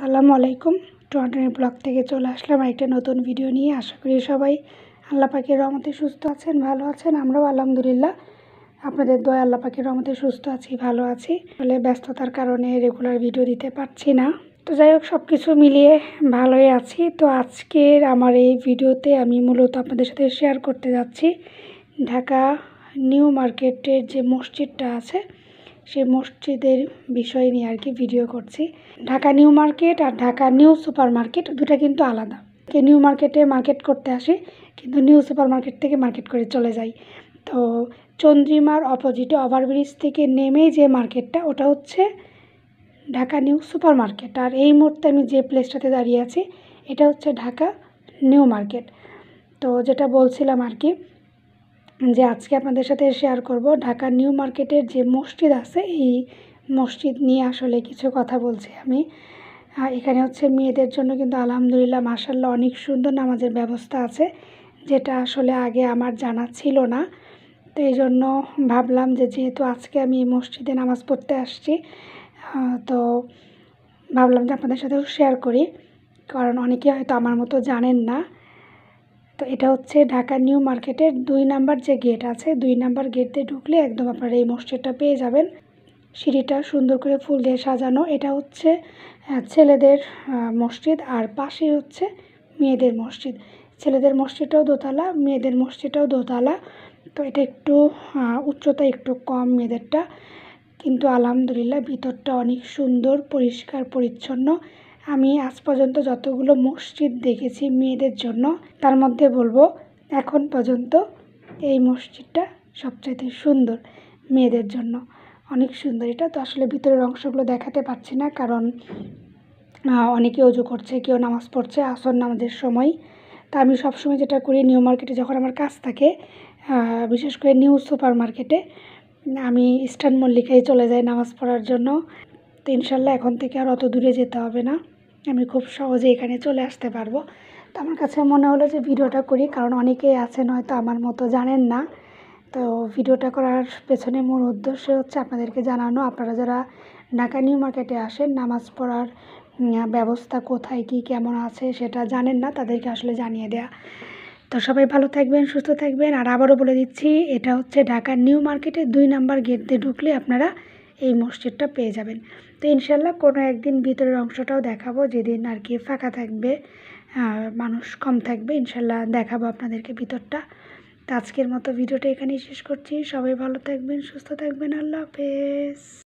আসসালামু আলাইকুম টন্টনের ব্লগ থেকে চলে আসলাম একটা নতুন ভিডিও নিয়ে আশা করি সবাই আল্লাহ পাখির রমতে সুস্থ আছেন ভালো আছেন আমরাও আলহামদুলিল্লাহ আপনাদের দয় আল্লাহ পাখির রমতে সুস্থ আছি ভালো আছি বলে ব্যস্ততার কারণে রেগুলার ভিডিও দিতে পারছি না তো যাই হোক সব কিছু মিলিয়ে ভালোই আছি তো আজকের আমার এই ভিডিওতে আমি মূলত আপনাদের সাথে শেয়ার করতে যাচ্ছি ঢাকা নিউ মার্কেটের যে মসজিদটা আছে সেই মসজিদের বিষয় নিয়ে আর কি ভিডিও করছি ঢাকা নিউ মার্কেট আর ঢাকা নিউ সুপার মার্কেট দুটা কিন্তু আলাদা কে নিউ মার্কেটে মার্কেট করতে আসি কিন্তু নিউ সুপার মার্কেট থেকে মার্কেট করে চলে যাই তো চন্দ্রিমার অপোজিটে ওভারব্রিজ থেকে নেমে যে মার্কেটটা ওটা হচ্ছে ঢাকা নিউ সুপার মার্কেট আর এই মুহূর্তে আমি যে প্লেসটাতে দাঁড়িয়ে আছি এটা হচ্ছে ঢাকা নিউ মার্কেট তো যেটা বলছিলাম আর কি যে আজকে আপনাদের সাথে শেয়ার করব ঢাকা নিউ মার্কেটের যে মসজিদ আছে এই মসজিদ নিয়ে আসলে কিছু কথা বলছি আমি এখানে হচ্ছে মেয়েদের জন্য কিন্তু আলহামদুলিল্লাহ মার্শাল্লাহ অনেক সুন্দর নামাজের ব্যবস্থা আছে যেটা আসলে আগে আমার জানা ছিল না তো এই জন্য ভাবলাম যে যেহেতু আজকে আমি এই মসজিদে নামাজ পড়তে আসছি তো ভাবলাম যে আপনাদের সাথেও শেয়ার করি কারণ অনেকে হয়তো আমার মতো জানেন না তো এটা হচ্ছে ঢাকা নিউ মার্কেটের দুই নাম্বার যে গেট আছে দুই নাম্বার গেট দিয়ে ঢুকলে একদম আপনারা এই মসজিদটা পেয়ে যাবেন সিঁড়িটা সুন্দর করে ফুল দিয়ে সাজানো এটা হচ্ছে ছেলেদের মসজিদ আর পাশে হচ্ছে মেয়েদের মসজিদ ছেলেদের মসজিদটাও দোতলা মেয়েদের মসজিদটাও দোতলা তো এটা একটু উচ্চতা একটু কম মেয়েদেরটা কিন্তু আলহামদুলিল্লাহ ভিতরটা অনেক সুন্দর পরিষ্কার পরিচ্ছন্ন আমি আজ পর্যন্ত যতগুলো মসজিদ দেখেছি মেয়েদের জন্য তার মধ্যে বলবো এখন পর্যন্ত এই মসজিদটা সবচাইতে সুন্দর মেয়েদের জন্য অনেক সুন্দর এটা তো আসলে ভিতরের অংশগুলো দেখাতে পারছি না কারণ অনেকে অজু করছে কেউ নামাজ পড়ছে আসর নামাজের সময় তা আমি সবসময় যেটা করি নিউ মার্কেটে যখন আমার কাজ থাকে বিশেষ করে নিউ সুপার মার্কেটে আমি ইস্টার্ন মল্লিকায় চলে যাই নামাজ পড়ার জন্য তো ইনশাল্লাহ এখন থেকে আর অত দূরে যেতে হবে না আমি খুব সহজে এখানে চলে আসতে পারবো তো আমার কাছে মনে হলো যে ভিডিওটা করি কারণ অনেকেই আছেন হয়তো আমার মতো জানেন না তো ভিডিওটা করার পেছনে মূল উদ্দেশ্য হচ্ছে আপনাদেরকে জানানো আপনারা যারা ঢাকা নিউ মার্কেটে আসেন নামাজ পড়ার ব্যবস্থা কোথায় কি কেমন আছে সেটা জানেন না তাদেরকে আসলে জানিয়ে দেয়া তো সবাই ভালো থাকবেন সুস্থ থাকবেন আর আবারও বলে দিচ্ছি এটা হচ্ছে ঢাকার নিউ মার্কেটের দুই নাম্বার গেট দিয়ে ঢুকলে আপনারা এই মসজিদটা পেয়ে যাবেন তো ইনশাল্লাহ কোনো একদিন ভিতরের অংশটাও দেখাবো যেদিন আর কি ফাঁকা থাকবে মানুষ কম থাকবে ইনশাল্লাহ দেখাবো আপনাদেরকে ভিতরটা তো আজকের মতো ভিডিওটা এখানেই শেষ করছি সবাই ভালো থাকবেন সুস্থ থাকবেন আল্লাহ হাফেজ